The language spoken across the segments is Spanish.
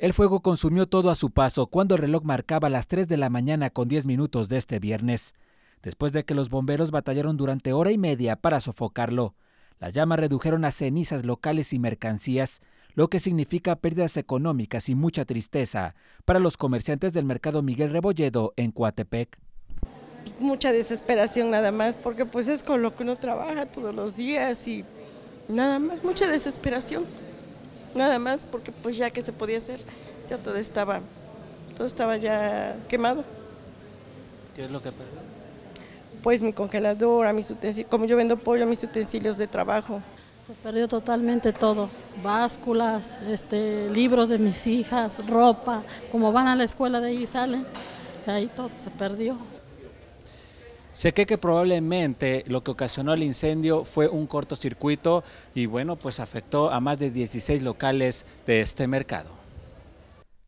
El fuego consumió todo a su paso cuando el reloj marcaba las 3 de la mañana con 10 minutos de este viernes, después de que los bomberos batallaron durante hora y media para sofocarlo. Las llamas redujeron a cenizas locales y mercancías, lo que significa pérdidas económicas y mucha tristeza para los comerciantes del mercado Miguel Rebolledo en Coatepec. Mucha desesperación nada más, porque pues es con lo que uno trabaja todos los días y nada más, mucha desesperación nada más, porque pues ya que se podía hacer, ya todo estaba, todo estaba ya quemado. ¿Qué es lo que perdió? Pues mi congeladora, mis utensilios, como yo vendo pollo, mis utensilios de trabajo. Se perdió totalmente todo, básculas, este, libros de mis hijas, ropa, como van a la escuela de ahí salen, ahí todo se perdió. Sé que que probablemente lo que ocasionó el incendio fue un cortocircuito y bueno, pues afectó a más de 16 locales de este mercado.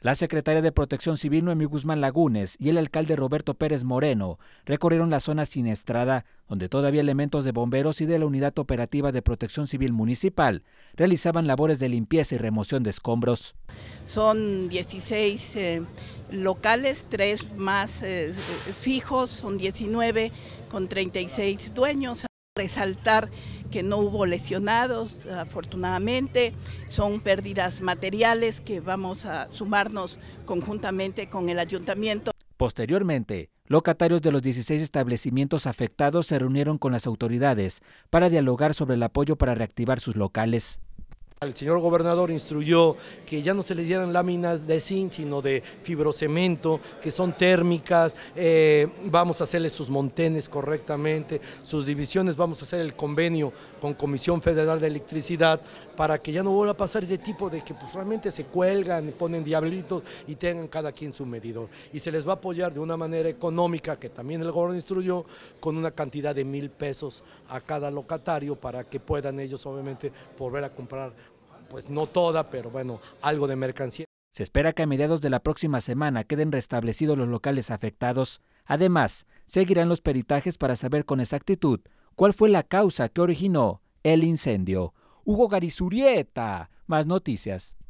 La secretaria de Protección Civil Noemí Guzmán Lagunes y el alcalde Roberto Pérez Moreno recorrieron la zona siniestrada, donde todavía elementos de bomberos y de la Unidad Operativa de Protección Civil Municipal realizaban labores de limpieza y remoción de escombros. Son 16 eh, locales, tres más eh, fijos, son 19 con 36 dueños. Resaltar que no hubo lesionados, afortunadamente. Son pérdidas materiales que vamos a sumarnos conjuntamente con el ayuntamiento. Posteriormente, locatarios de los 16 establecimientos afectados se reunieron con las autoridades para dialogar sobre el apoyo para reactivar sus locales. El señor gobernador instruyó que ya no se les dieran láminas de zinc, sino de fibrocemento, que son térmicas, eh, vamos a hacerle sus montenes correctamente, sus divisiones, vamos a hacer el convenio con Comisión Federal de Electricidad para que ya no vuelva a pasar ese tipo de que pues, realmente se cuelgan y ponen diablitos y tengan cada quien su medidor. Y se les va a apoyar de una manera económica, que también el gobernador instruyó, con una cantidad de mil pesos a cada locatario para que puedan ellos obviamente volver a comprar pues no toda, pero bueno, algo de mercancía. Se espera que a mediados de la próxima semana queden restablecidos los locales afectados. Además, seguirán los peritajes para saber con exactitud cuál fue la causa que originó el incendio. Hugo Garizurieta, más noticias.